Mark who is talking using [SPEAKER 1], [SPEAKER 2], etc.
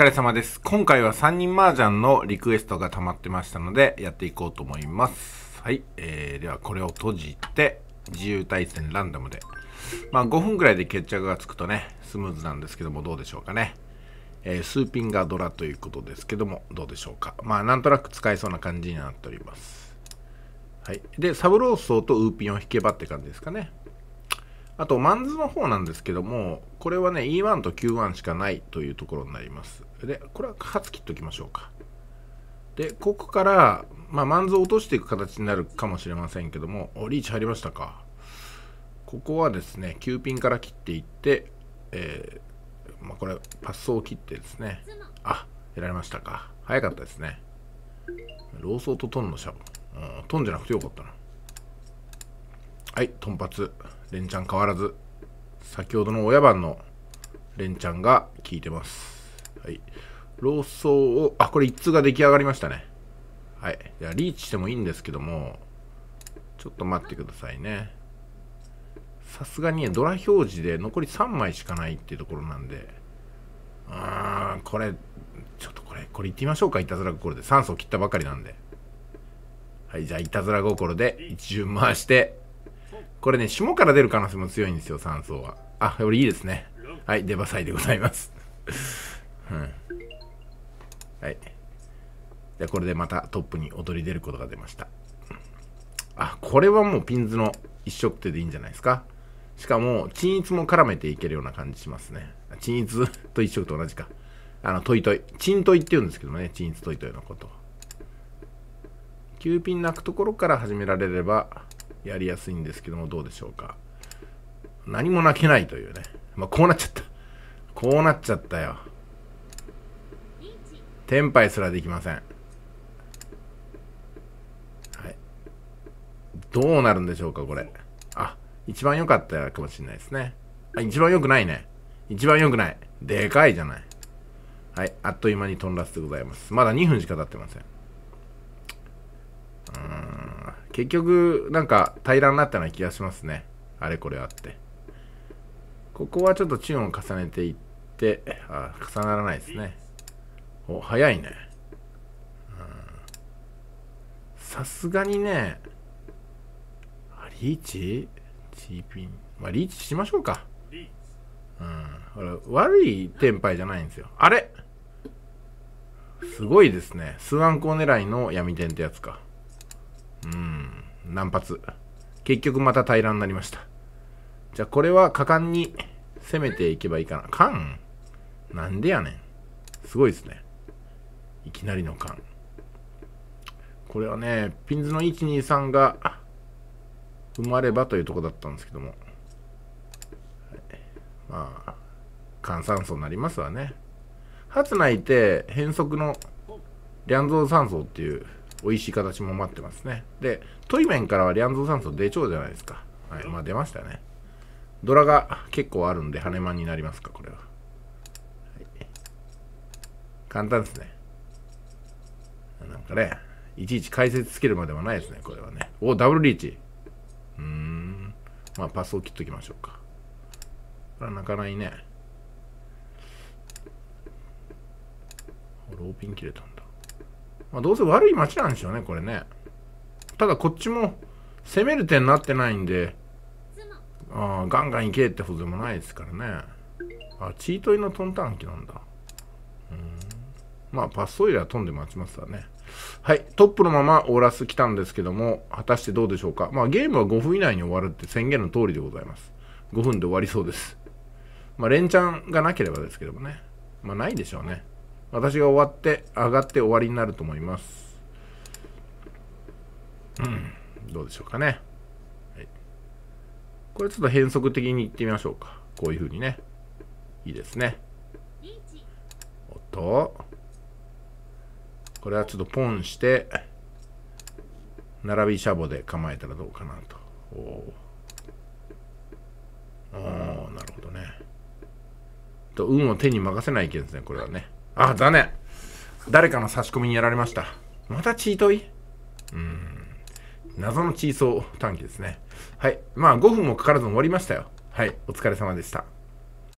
[SPEAKER 1] 疲れ様です。今回は3人麻雀のリクエストが溜まってましたので、やっていこうと思います。はい。えー、では、これを閉じて、自由対戦ランダムで。まあ、5分くらいで決着がつくとね、スムーズなんですけども、どうでしょうかね。えー、スーピンがドラということですけども、どうでしょうか。まあ、なんとなく使えそうな感じになっております。はい。で、サブローソーとウーピンを引けばって感じですかね。あと、マンズの方なんですけども、これはね、E1 と Q1 しかないというところになります。で、これは初切っときましょうか。で、ここから、まあ、マンズを落としていく形になるかもしれませんけども、お、リーチ入りましたか。ここはですね、9ピンから切っていって、えー、まあ、これ、パスを切ってですね、あ、やられましたか。早かったですね。ローソーとトンのシャブ。うん、トンじゃなくてよかったな。はい、トンパツ、レンちゃん変わらず、先ほどの親番のレンちゃんが効いてます。はい。ローソーを、あ、これ一通が出来上がりましたね。はい。じゃあ、リーチしてもいいんですけども、ちょっと待ってくださいね。さすがにね、ドラ表示で残り3枚しかないっていうところなんで、うーん、これ、ちょっとこれ、これいってみましょうか、いたずら心で。酸素を切ったばかりなんで。はい、じゃあ、いたずら心で一巡回して、これね、霜から出る可能性も強いんですよ、酸素は。あ、これいいですね。はい、出羽祭でございます。うん。はい。で、これでまたトップに躍り出ることが出ました。あ、これはもうピンズの一色手でいいんじゃないですか。しかも、鎮逸も絡めていけるような感じしますね。鎮逸と一色と同じか。あの、トイトイ。チントイって言うんですけどね、鎮逸トイトイのこと。9ピン鳴くところから始められれば、やりやすいんですけども、どうでしょうか。何も泣けないというね。まあ、こうなっちゃった。こうなっちゃったよ。テンパイすらできません。はい。どうなるんでしょうか、これ。あ、一番良かったかもしれないですね。あ、一番良くないね。一番良くない。でかいじゃない。はい。あっという間に飛んだすでございます。まだ2分しか経ってません。結局、なんか平らになったような気がしますね。あれこれあって。ここはちょっとチューンを重ねていって、あ、重ならないですね。お、早いね。さすがにね、リーチチーピン。まあ、リーチしましょうか。うん。悪いテンパイじゃないんですよ。あれすごいですね。スワンコ狙いの闇点ってやつか。うん何発結局また平らになりましたじゃあこれは果敢に攻めていけばいいかな缶なんでやねんすごいですねいきなりの缶これはねピンズの123が埋まればというとこだったんですけども、はい、まあ換酸素になりますわね初泣って変則のリャンゾー酸素っていう美味しい形も待ってますね。で、トイメンからはリアンゾー酸素出ちゃうじゃないですか。はい、まあ出ましたね。ドラが結構あるんで、跳ね間になりますか、これは。はい、簡単ですね。なんかね、いちいち解説つけるまでもないですね、これはね。お、ダブルリーチ。うーん。まあ、パスを切っときましょうか。これは泣かないね。ローピン切れたんだ。まあ、どうせ悪い街なんでしょうね、これね。ただこっちも攻める手になってないんで、ああ、ガンガンいけってほどでもないですからね。あ、チートイのトンタン機なんだ。うん。まあ、パッソイでは飛んで待ちますわね。はい。トップのままオーラス来たんですけども、果たしてどうでしょうか。まあ、ゲームは5分以内に終わるって宣言の通りでございます。5分で終わりそうです。まあ、連チャンがなければですけどもね。まあ、ないでしょうね。私が終わって、上がって終わりになると思います。うん、どうでしょうかね。はい、これちょっと変則的にいってみましょうか。こういうふうにね。いいですね。おっと。これはちょっとポンして、並びシャボで構えたらどうかなと。おおなるほどね。と運を手に任せないけんですね、これはね。あ、残念。誰かの差し込みにやられました。またチートイうん。謎のチーソー短期ですね。はい。まあ5分もかからず終わりましたよ。はい。お疲れ様でした。